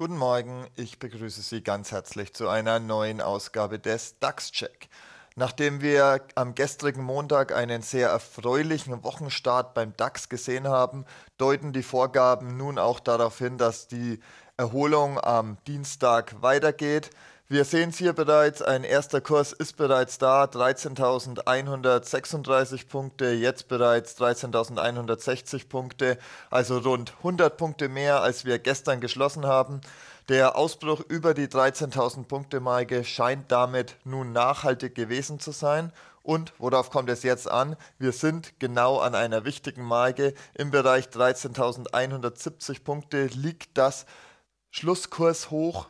Guten Morgen, ich begrüße Sie ganz herzlich zu einer neuen Ausgabe des DAX-Check. Nachdem wir am gestrigen Montag einen sehr erfreulichen Wochenstart beim DAX gesehen haben, deuten die Vorgaben nun auch darauf hin, dass die Erholung am Dienstag weitergeht. Wir sehen es hier bereits, ein erster Kurs ist bereits da, 13.136 Punkte, jetzt bereits 13.160 Punkte, also rund 100 Punkte mehr, als wir gestern geschlossen haben. Der Ausbruch über die 13.000 Punkte Marke scheint damit nun nachhaltig gewesen zu sein. Und worauf kommt es jetzt an? Wir sind genau an einer wichtigen Marke. Im Bereich 13.170 Punkte liegt das Schlusskurs hoch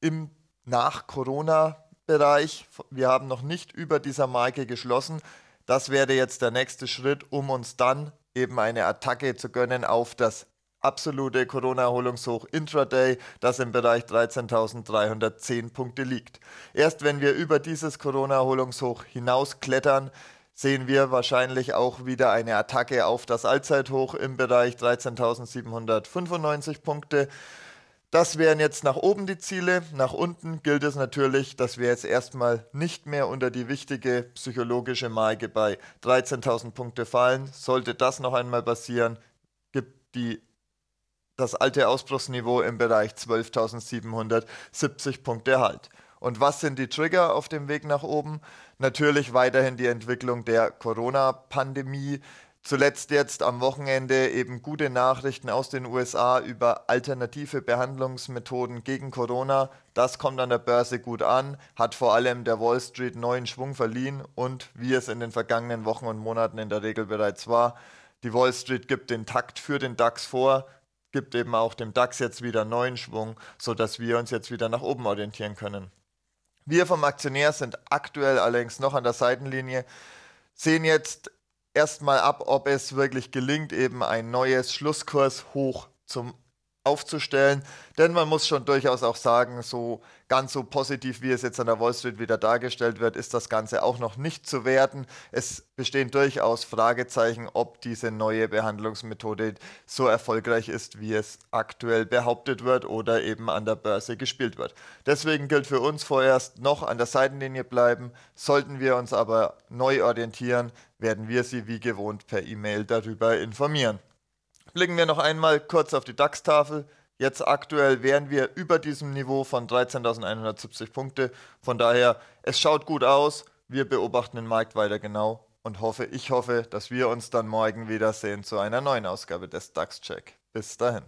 im nach Corona-Bereich. Wir haben noch nicht über dieser Marke geschlossen. Das wäre jetzt der nächste Schritt, um uns dann eben eine Attacke zu gönnen auf das absolute Corona-Erholungshoch Intraday, das im Bereich 13.310 Punkte liegt. Erst wenn wir über dieses Corona-Erholungshoch hinausklettern, sehen wir wahrscheinlich auch wieder eine Attacke auf das Allzeithoch im Bereich 13.795 Punkte. Das wären jetzt nach oben die Ziele. Nach unten gilt es natürlich, dass wir jetzt erstmal nicht mehr unter die wichtige psychologische Marke bei 13.000 Punkte fallen. Sollte das noch einmal passieren, gibt die das alte Ausbruchsniveau im Bereich 12.770 Punkte halt. Und was sind die Trigger auf dem Weg nach oben? Natürlich weiterhin die Entwicklung der Corona-Pandemie, zuletzt jetzt am Wochenende eben gute Nachrichten aus den USA über alternative Behandlungsmethoden gegen Corona. Das kommt an der Börse gut an, hat vor allem der Wall Street neuen Schwung verliehen und wie es in den vergangenen Wochen und Monaten in der Regel bereits war, die Wall Street gibt den Takt für den DAX vor, gibt eben auch dem DAX jetzt wieder neuen Schwung, sodass wir uns jetzt wieder nach oben orientieren können. Wir vom Aktionär sind aktuell allerdings noch an der Seitenlinie, sehen jetzt erstmal ab, ob es wirklich gelingt, eben ein neues Schlusskurs hoch zum aufzustellen. Denn man muss schon durchaus auch sagen, so ganz so positiv, wie es jetzt an der Wall Street wieder dargestellt wird, ist das Ganze auch noch nicht zu werten. Es bestehen durchaus Fragezeichen, ob diese neue Behandlungsmethode so erfolgreich ist, wie es aktuell behauptet wird oder eben an der Börse gespielt wird. Deswegen gilt für uns vorerst noch an der Seitenlinie bleiben. Sollten wir uns aber neu orientieren, werden wir Sie wie gewohnt per E-Mail darüber informieren. Blicken wir noch einmal kurz auf die DAX-Tafel. Jetzt aktuell wären wir über diesem Niveau von 13.170 Punkte. Von daher, es schaut gut aus. Wir beobachten den Markt weiter genau und hoffe, ich hoffe, dass wir uns dann morgen wiedersehen zu einer neuen Ausgabe des DAX-Check. Bis dahin.